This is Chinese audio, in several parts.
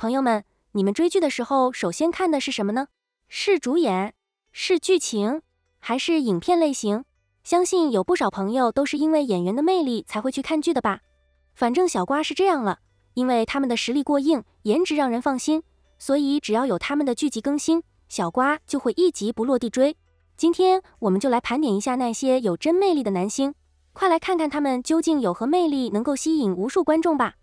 朋友们，你们追剧的时候首先看的是什么呢？是主演，是剧情，还是影片类型？相信有不少朋友都是因为演员的魅力才会去看剧的吧？反正小瓜是这样了，因为他们的实力过硬，颜值让人放心，所以只要有他们的剧集更新，小瓜就会一集不落地追。今天我们就来盘点一下那些有真魅力的男星，快来看看他们究竟有何魅力能够吸引无数观众吧。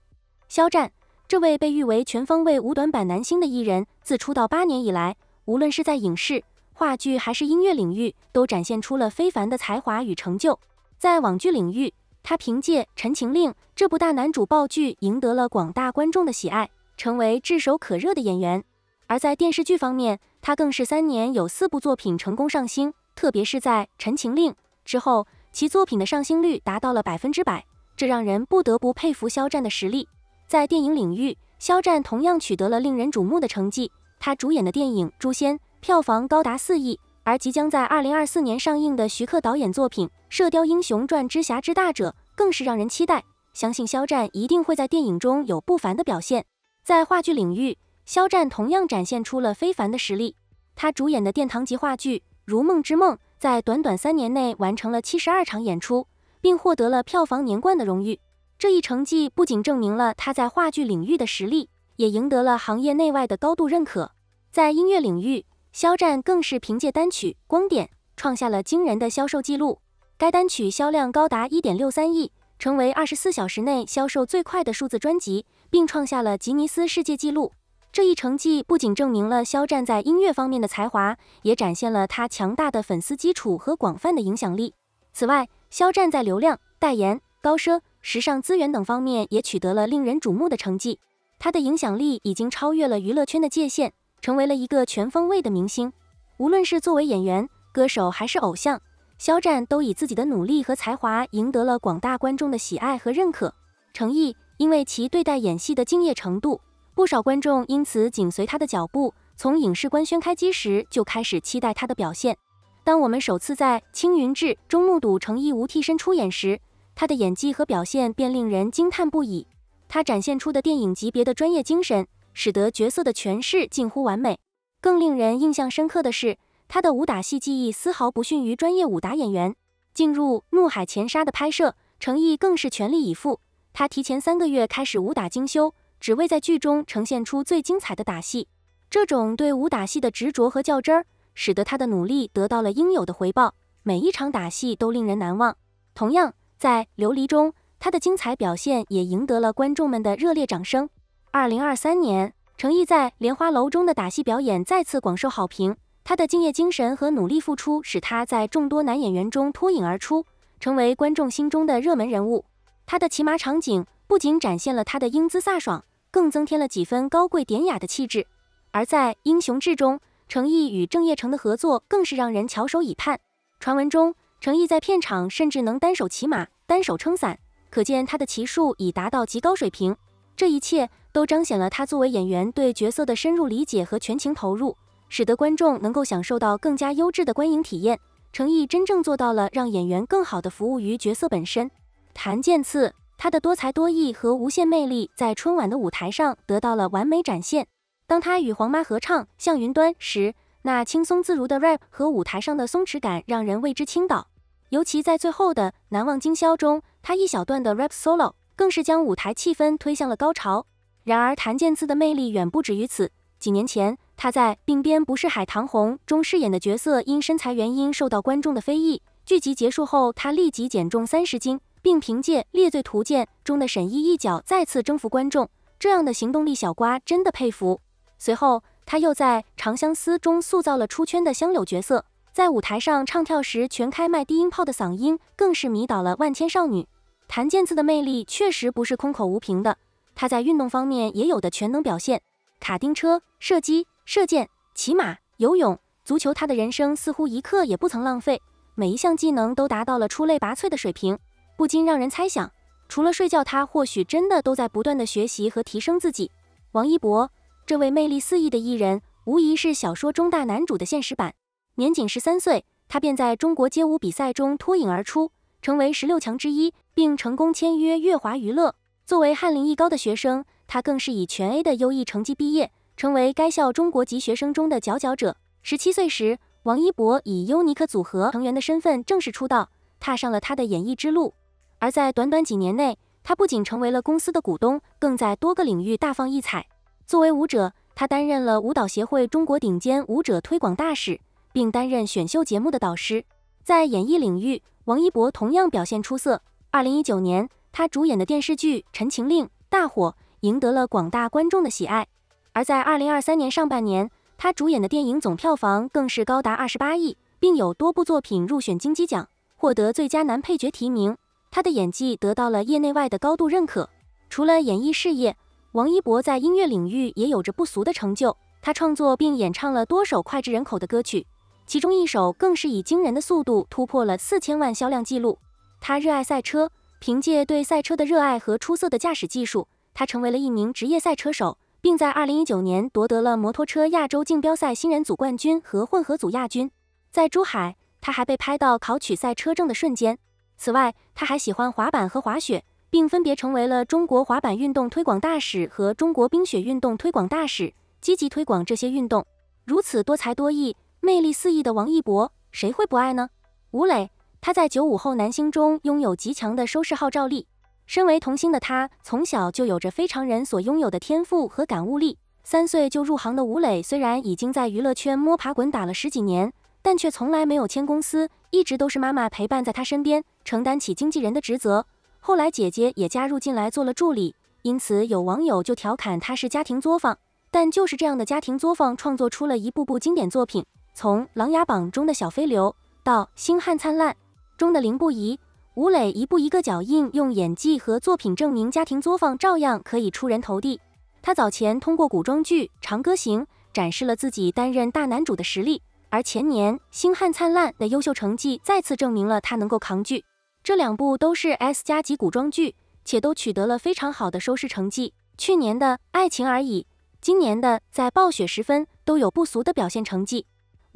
肖战。这位被誉为全方位无短板男星的艺人，自出道八年以来，无论是在影视、话剧还是音乐领域，都展现出了非凡的才华与成就。在网剧领域，他凭借《陈情令》这部大男主爆剧赢得了广大观众的喜爱，成为炙手可热的演员；而在电视剧方面，他更是三年有四部作品成功上星，特别是在《陈情令》之后，其作品的上星率达到了百分之百，这让人不得不佩服肖战的实力。在电影领域，肖战同样取得了令人瞩目的成绩。他主演的电影《诛仙》票房高达四亿，而即将在二零二四年上映的徐克导演作品《射雕英雄传之侠之大者》更是让人期待。相信肖战一定会在电影中有不凡的表现。在话剧领域，肖战同样展现出了非凡的实力。他主演的殿堂级话剧《如梦之梦》在短短三年内完成了七十二场演出，并获得了票房年冠的荣誉。这一成绩不仅证明了他在话剧领域的实力，也赢得了行业内外的高度认可。在音乐领域，肖战更是凭借单曲《光点》创下了惊人的销售记录，该单曲销量高达一点六三亿，成为二十四小时内销售最快的数字专辑，并创下了吉尼斯世界纪录。这一成绩不仅证明了肖战在音乐方面的才华，也展现了他强大的粉丝基础和广泛的影响力。此外，肖战在流量、代言、高奢。时尚资源等方面也取得了令人瞩目的成绩，他的影响力已经超越了娱乐圈的界限，成为了一个全方位的明星。无论是作为演员、歌手还是偶像，肖战都以自己的努力和才华赢得了广大观众的喜爱和认可。成毅因为其对待演戏的敬业程度，不少观众因此紧随他的脚步，从影视官宣开机时就开始期待他的表现。当我们首次在《青云志》中目睹成毅无替身出演时，他的演技和表现便令人惊叹不已。他展现出的电影级别的专业精神，使得角色的诠释近乎完美。更令人印象深刻的是，他的武打戏技艺丝毫不逊于专业武打演员。进入《怒海潜沙》的拍摄，程毅更是全力以赴。他提前三个月开始武打精修，只为在剧中呈现出最精彩的打戏。这种对武打戏的执着和较真儿，使得他的努力得到了应有的回报。每一场打戏都令人难忘。同样。在《琉璃》中，他的精彩表现也赢得了观众们的热烈掌声。二零二三年，程毅在《莲花楼》中的打戏表演再次广受好评。他的敬业精神和努力付出使他在众多男演员中脱颖而出，成为观众心中的热门人物。他的骑马场景不仅展现了他的英姿飒爽，更增添了几分高贵典雅的气质。而在《英雄志》中，程毅与郑业成的合作更是让人翘首以盼。传闻中，程毅在片场甚至能单手骑马、单手撑伞，可见他的骑术已达到极高水平。这一切都彰显了他作为演员对角色的深入理解和全情投入，使得观众能够享受到更加优质的观影体验。程毅真正做到了让演员更好地服务于角色本身。谭健次，他的多才多艺和无限魅力在春晚的舞台上得到了完美展现。当他与黄妈合唱《向云端》时，那轻松自如的 rap 和舞台上的松弛感让人为之倾倒。尤其在最后的《难忘今宵》中，他一小段的 rap solo 更是将舞台气氛推向了高潮。然而，谭健次的魅力远不止于此。几年前，他在《鬓边不是海棠红》中饰演的角色因身材原因受到观众的非议。剧集结束后，他立即减重三十斤，并凭借《猎罪图鉴》中的沈翊一角再次征服观众。这样的行动力，小瓜真的佩服。随后，他又在《长相思》中塑造了出圈的香柳角色。在舞台上唱跳时，全开麦低音炮的嗓音更是迷倒了万千少女。谭健次的魅力确实不是空口无凭的，他在运动方面也有的全能表现：卡丁车、射击、射箭、骑马、游泳、足球。他的人生似乎一刻也不曾浪费，每一项技能都达到了出类拔萃的水平，不禁让人猜想，除了睡觉，他或许真的都在不断地学习和提升自己。王一博，这位魅力四溢的艺人，无疑是小说中大男主的现实版。年仅十三岁，他便在中国街舞比赛中脱颖而出，成为十六强之一，并成功签约乐华娱乐。作为翰林艺高的学生，他更是以全 A 的优异成绩毕业，成为该校中国籍学生中的佼佼者。十七岁时，王一博以优尼克组合成员的身份正式出道，踏上了他的演艺之路。而在短短几年内，他不仅成为了公司的股东，更在多个领域大放异彩。作为舞者，他担任了舞蹈协会中国顶尖舞者推广大使。并担任选秀节目的导师，在演艺领域，王一博同样表现出色。二零一九年，他主演的电视剧《陈情令》大火，赢得了广大观众的喜爱。而在二零二三年上半年，他主演的电影总票房更是高达二十八亿，并有多部作品入选金鸡奖，获得最佳男配角提名。他的演技得到了业内外的高度认可。除了演艺事业，王一博在音乐领域也有着不俗的成就。他创作并演唱了多首脍炙人口的歌曲。其中一首更是以惊人的速度突破了四千万销量记录。他热爱赛车，凭借对赛车的热爱和出色的驾驶技术，他成为了一名职业赛车手，并在二零一九年夺得了摩托车亚洲竞标赛新人组冠军和混合组亚军。在珠海，他还被拍到考取赛车证的瞬间。此外，他还喜欢滑板和滑雪，并分别成为了中国滑板运动推广大使和中国冰雪运动推广大使，积极推广这些运动。如此多才多艺。魅力四溢的王一博，谁会不爱呢？吴磊，他在九五后男星中拥有极强的收视号召力。身为童星的他，从小就有着非常人所拥有的天赋和感悟力。三岁就入行的吴磊，虽然已经在娱乐圈摸爬滚打了十几年，但却从来没有签公司，一直都是妈妈陪伴在他身边，承担起经纪人的职责。后来姐姐也加入进来做了助理，因此有网友就调侃他是家庭作坊。但就是这样的家庭作坊，创作出了一部部经典作品。从《琅琊榜》中的小飞流到《星汉灿烂》中的凌不疑，吴磊一步一个脚印，用演技和作品证明家庭作坊照样可以出人头地。他早前通过古装剧《长歌行》展示了自己担任大男主的实力，而前年《星汉灿烂》的优秀成绩再次证明了他能够扛剧。这两部都是 S 加级古装剧，且都取得了非常好的收视成绩。去年的《爱情而已》，今年的《在暴雪时分》，都有不俗的表现成绩。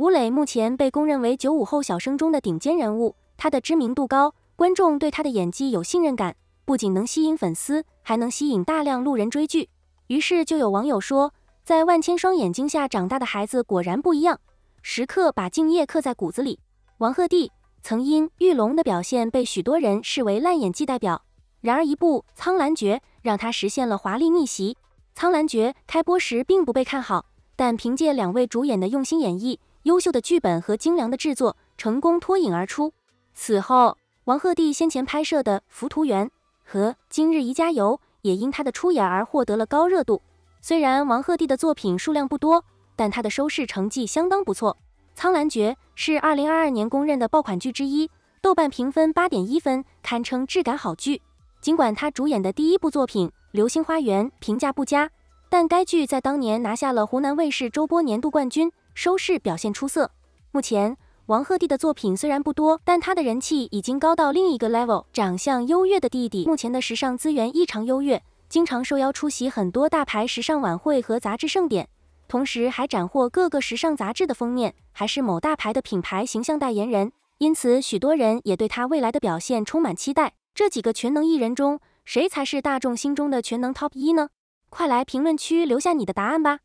吴磊目前被公认为九五后小生中的顶尖人物，他的知名度高，观众对他的演技有信任感，不仅能吸引粉丝，还能吸引大量路人追剧。于是就有网友说，在万千双眼睛下长大的孩子果然不一样，时刻把敬业刻在骨子里。王鹤棣曾因《玉龙》的表现被许多人视为烂演技代表，然而一部《苍兰诀》让他实现了华丽逆袭。《苍兰诀》开播时并不被看好，但凭借两位主演的用心演绎。优秀的剧本和精良的制作成功脱颖而出。此后，王鹤棣先前拍摄的《浮图缘》和《今日宜家游》也因他的出演而获得了高热度。虽然王鹤棣的作品数量不多，但他的收视成绩相当不错。《苍兰诀》是2022年公认的爆款剧之一，豆瓣评分8.1分，堪称质感好剧。尽管他主演的第一部作品《流星花园》评价不佳，但该剧在当年拿下了湖南卫视周播年度冠军。收视表现出色。目前，王鹤棣的作品虽然不多，但他的人气已经高到另一个 level。长相优越的弟弟，目前的时尚资源异常优越，经常受邀出席很多大牌时尚晚会和杂志盛典，同时还斩获各个时尚杂志的封面，还是某大牌的品牌形象代言人。因此，许多人也对他未来的表现充满期待。这几个全能艺人中，谁才是大众心中的全能 top 一呢？快来评论区留下你的答案吧！